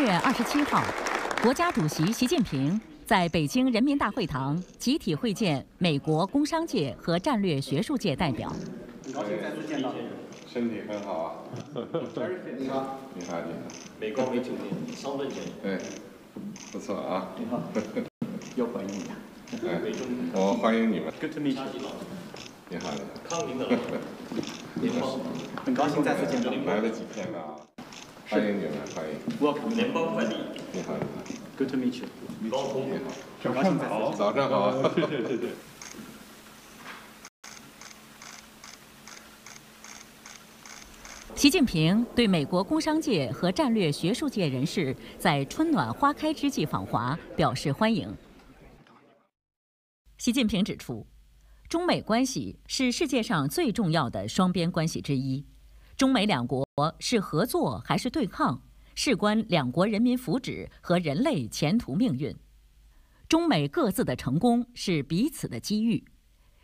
月二十七号，国家主席习近平在北京人民大会堂集体会见美国工商界和战略学术界代表。很高兴再次见到。身体很好啊。你好，你好，你好。美国美酒店，稍微远。对，不错啊。你好。又欢迎你啊。我欢迎你们。你好。康宁的 你好。很高兴再次见到。来了几天了。欢迎你们，欢迎。Welcome, m a 快递。你好，你好。Good to meet you. m a 你好。早上好，早上好。对对对对。习近平对美国工商界和战略学术界人士在春暖花开之际访华表示欢迎。习近平指出，中美关系是世界上最重要的双边关系之一。中美两国是合作还是对抗，事关两国人民福祉和人类前途命运。中美各自的成功是彼此的机遇，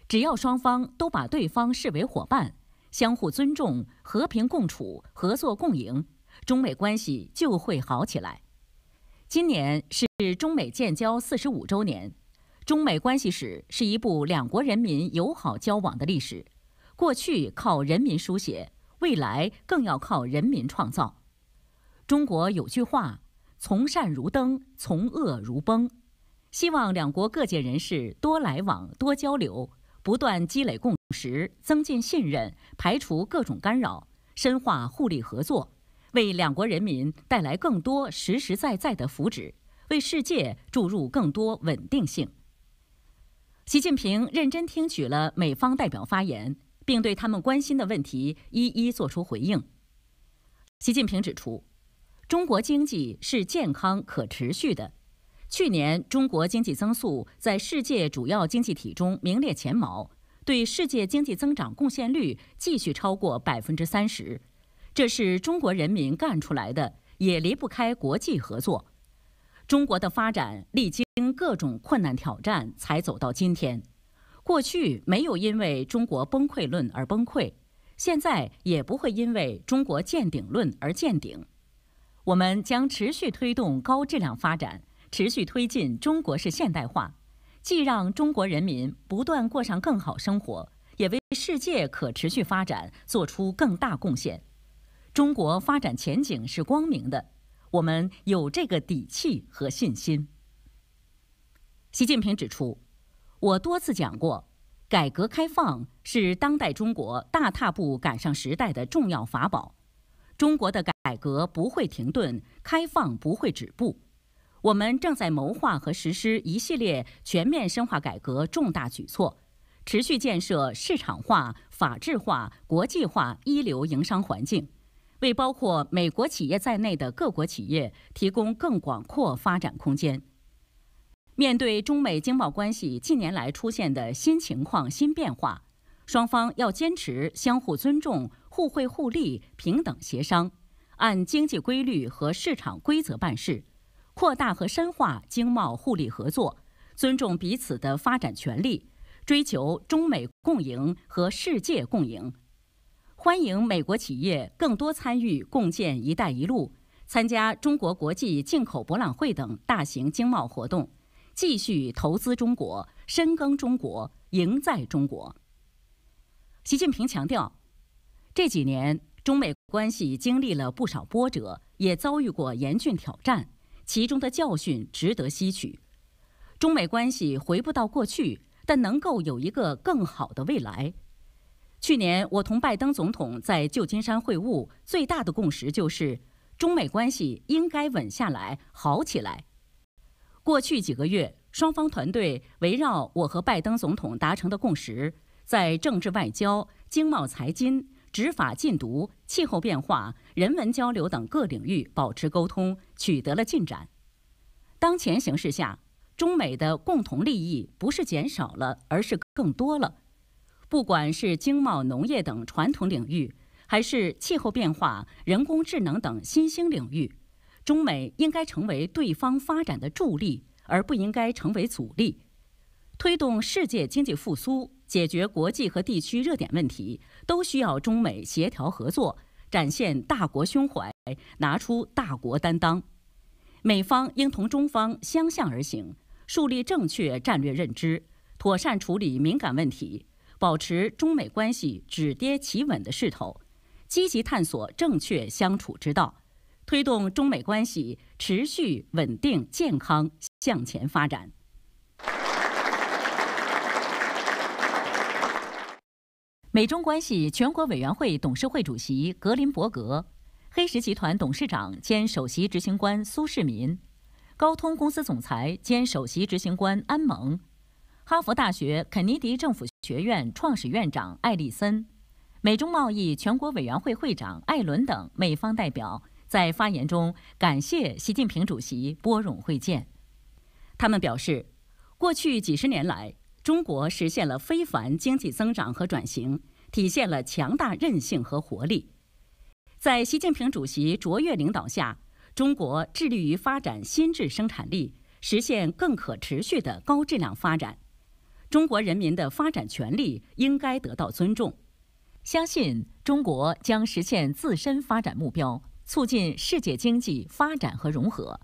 只要双方都把对方视为伙伴，相互尊重、和平共处、合作共赢，中美关系就会好起来。今年是中美建交四十五周年，中美关系史是一部两国人民友好交往的历史，过去靠人民书写。未来更要靠人民创造。中国有句话：“从善如登，从恶如崩。”希望两国各界人士多来往、多交流，不断积累共识，增进信任，排除各种干扰，深化互利合作，为两国人民带来更多实实在在的福祉，为世界注入更多稳定性。习近平认真听取了美方代表发言。并对他们关心的问题一一作出回应。习近平指出，中国经济是健康可持续的。去年中国经济增速在世界主要经济体中名列前茅，对世界经济增长贡献率继续超过百分之三十。这是中国人民干出来的，也离不开国际合作。中国的发展历经各种困难挑战，才走到今天。过去没有因为中国崩溃论而崩溃，现在也不会因为中国见顶论而见顶。我们将持续推动高质量发展，持续推进中国式现代化，既让中国人民不断过上更好生活，也为世界可持续发展做出更大贡献。中国发展前景是光明的，我们有这个底气和信心。习近平指出。我多次讲过，改革开放是当代中国大踏步赶上时代的重要法宝。中国的改革不会停顿，开放不会止步。我们正在谋划和实施一系列全面深化改革重大举措，持续建设市场化、法治化、国际化一流营商环境，为包括美国企业在内的各国企业提供更广阔发展空间。面对中美经贸关系近年来出现的新情况新变化，双方要坚持相互尊重、互惠互利、平等协商，按经济规律和市场规则办事，扩大和深化经贸互利合作，尊重彼此的发展权利，追求中美共赢和世界共赢。欢迎美国企业更多参与共建“一带一路”，参加中国国际进口博览会等大型经贸活动。继续投资中国，深耕中国，赢在中国。习近平强调，这几年中美关系经历了不少波折，也遭遇过严峻挑战，其中的教训值得吸取。中美关系回不到过去，但能够有一个更好的未来。去年我同拜登总统在旧金山会晤，最大的共识就是，中美关系应该稳下来，好起来。过去几个月，双方团队围绕我和拜登总统达成的共识，在政治外交、经贸财经、执法禁毒、气候变化、人文交流等各领域保持沟通，取得了进展。当前形势下，中美的共同利益不是减少了，而是更多了。不管是经贸、农业等传统领域，还是气候变化、人工智能等新兴领域。中美应该成为对方发展的助力，而不应该成为阻力。推动世界经济复苏、解决国际和地区热点问题，都需要中美协调合作，展现大国胸怀，拿出大国担当。美方应同中方相向而行，树立正确战略认知，妥善处理敏感问题，保持中美关系止跌企稳的势头，积极探索正确相处之道。推动中美关系持续稳定健康向前发展。美中关系全国委员会董事会主席格林伯格、黑石集团董事长兼首席执行官苏世民、高通公司总裁兼首席执行官安蒙、哈佛大学肯尼迪政府学院创始院长艾利森、美中贸易全国委员会会长艾伦等美方代表。在发言中，感谢习近平主席拨冗会见。他们表示，过去几十年来，中国实现了非凡经济增长和转型，体现了强大韧性和活力。在习近平主席卓越领导下，中国致力于发展新质生产力，实现更可持续的高质量发展。中国人民的发展权利应该得到尊重。相信中国将实现自身发展目标。促进世界经济发展和融合，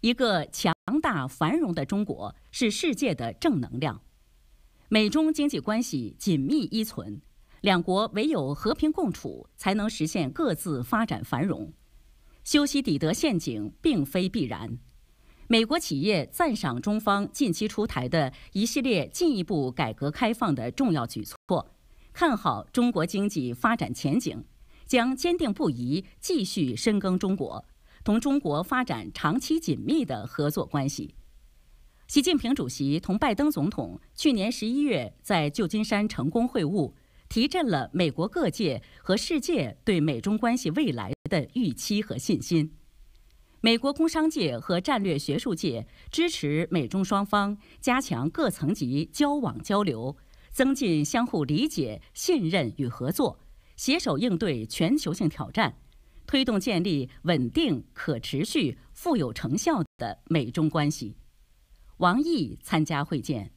一个强大繁荣的中国是世界的正能量。美中经济关系紧密依存，两国唯有和平共处，才能实现各自发展繁荣。修昔底德陷阱并非必然。美国企业赞赏中方近期出台的一系列进一步改革开放的重要举措，看好中国经济发展前景。将坚定不移继续深耕中国，同中国发展长期紧密的合作关系。习近平主席同拜登总统去年十一月在旧金山成功会晤，提振了美国各界和世界对美中关系未来的预期和信心。美国工商界和战略学术界支持美中双方加强各层级交往交流，增进相互理解、信任与合作。携手应对全球性挑战，推动建立稳定、可持续、富有成效的美中关系。王毅参加会见。